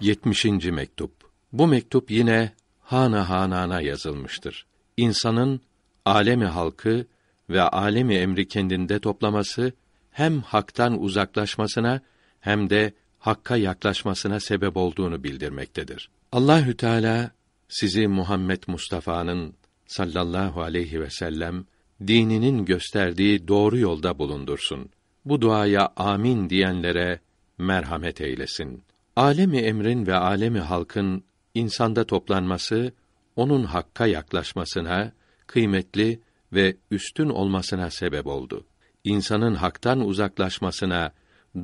70. mektup. Bu mektup yine Hana Hanan'a yazılmıştır. İnsanın alemi halkı ve alemi emri kendinde toplaması hem haktan uzaklaşmasına hem de hakka yaklaşmasına sebep olduğunu bildirmektedir. Allahü Teala sizi Muhammed Mustafa'nın sallallahu aleyhi ve sellem dininin gösterdiği doğru yolda bulundursun. Bu duaya amin diyenlere merhamet eylesin. Alemi emrin ve alemi halkın insanda toplanması, onun hakka yaklaşmasına, kıymetli ve üstün olmasına sebep oldu. İnsanın haktan uzaklaşmasına,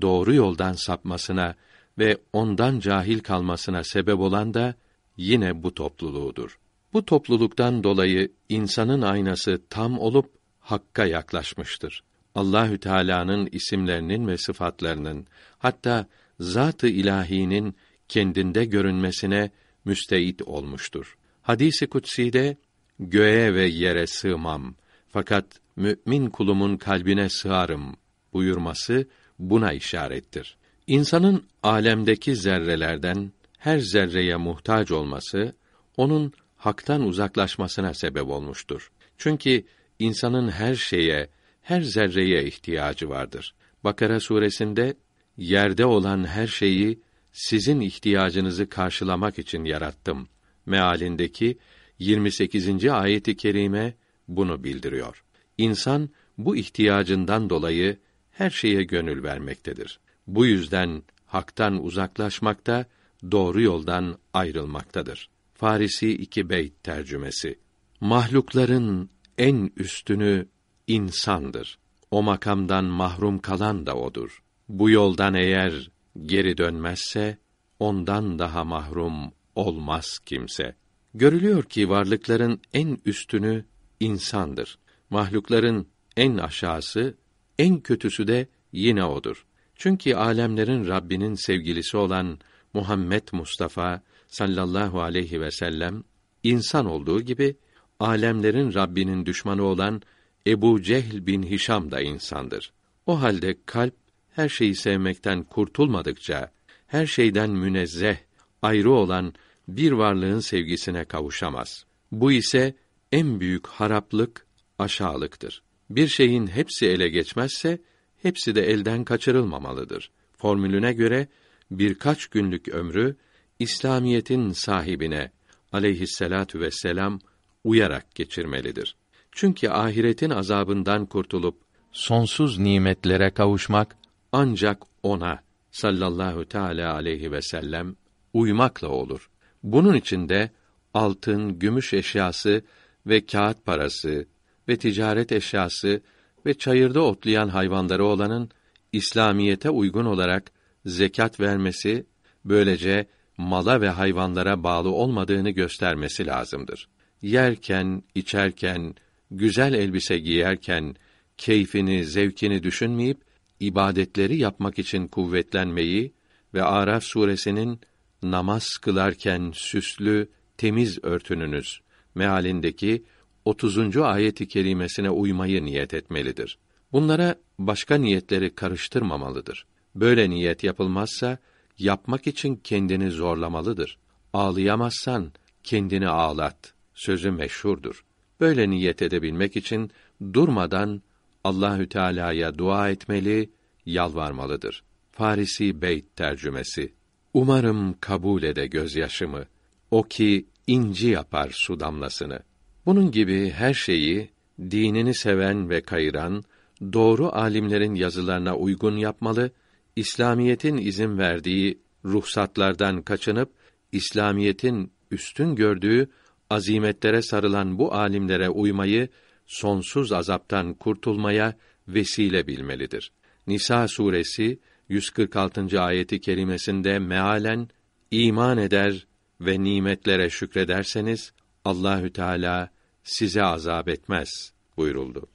doğru yoldan sapmasına ve ondan cahil kalmasına sebep olan da yine bu topluluğudur. Bu topluluktan dolayı insanın aynası tam olup hakka yaklaşmıştır. Allahü Teala'nın isimlerinin ve sıfatlarının hatta zatı ilahinin kendinde görünmesine müsteit olmuştur. Hadisi kutsi'de göğe ve yere sığmam fakat mümin kulumun kalbine sığarım buyurması buna işarettir. İnsanın alemdeki zerrelerden her zerreye muhtaç olması onun haktan uzaklaşmasına sebep olmuştur. Çünkü insanın her şeye, her zerreye ihtiyacı vardır. Bakara suresinde yerde olan her şeyi sizin ihtiyacınızı karşılamak için yarattım. Mealindeki 28. ayeti kerime bunu bildiriyor. İnsan bu ihtiyacından dolayı her şeye gönül vermektedir. Bu yüzden haktan uzaklaşmakta, doğru yoldan ayrılmaktadır. Farisi iki beyt tercümesi. Mahlukların en üstünü insandır. O makamdan mahrum kalan da odur. Bu yoldan eğer geri dönmezse ondan daha mahrum olmaz kimse. Görülüyor ki varlıkların en üstünü insandır. Mahlukların en aşağısı, en kötüsü de yine odur. Çünkü alemlerin Rabbinin sevgilisi olan Muhammed Mustafa sallallahu aleyhi ve sellem insan olduğu gibi alemlerin Rabbinin düşmanı olan Ebu Cehl bin Hişam da insandır. O halde kalp her şeyi sevmekten kurtulmadıkça, her şeyden münezzeh, ayrı olan bir varlığın sevgisine kavuşamaz. Bu ise en büyük haraplık, aşağılıktır. Bir şeyin hepsi ele geçmezse, hepsi de elden kaçırılmamalıdır. Formülüne göre, birkaç günlük ömrü, İslamiyetin sahibine aleyhisselatu vesselam uyarak geçirmelidir. Çünkü ahiretin azabından kurtulup sonsuz nimetlere kavuşmak ancak ona sallallahu teala aleyhi ve sellem uymakla olur. Bunun içinde altın, gümüş eşyası ve kağıt parası ve ticaret eşyası ve çayırda otlayan hayvanları olanın İslamiyete uygun olarak zekat vermesi, böylece mala ve hayvanlara bağlı olmadığını göstermesi lazımdır. Yerken, içerken, güzel elbise giyerken keyfini, zevkini düşünmeyip ibadetleri yapmak için kuvvetlenmeyi ve Araf suresinin namaz kılarken süslü, temiz örtününüz mealindeki 30. ayeti kerimesine uymayı niyet etmelidir. Bunlara başka niyetleri karıştırmamalıdır. Böyle niyet yapılmazsa yapmak için kendini zorlamalıdır. Ağlayamazsan kendini ağlat sözü meşhurdur. Böyle niyet edebilmek için durmadan Allahü Teala'ya dua etmeli, yalvarmalıdır. Farisi Beyt tercümesi. Umarım kabul ede gözyaşımı. O ki inci yapar su damlasını. Bunun gibi her şeyi dinini seven ve kayıran doğru alimlerin yazılarına uygun yapmalı, İslamiyetin izin verdiği ruhsatlardan kaçınıp İslamiyetin üstün gördüğü azimetlere sarılan bu alimlere uymayı sonsuz azaptan kurtulmaya vesile bilmelidir. Nisa suresi 146. ayeti kerimesinde mealen iman eder ve nimetlere şükrederseniz Allahü Teala size azap etmez buyuruldu.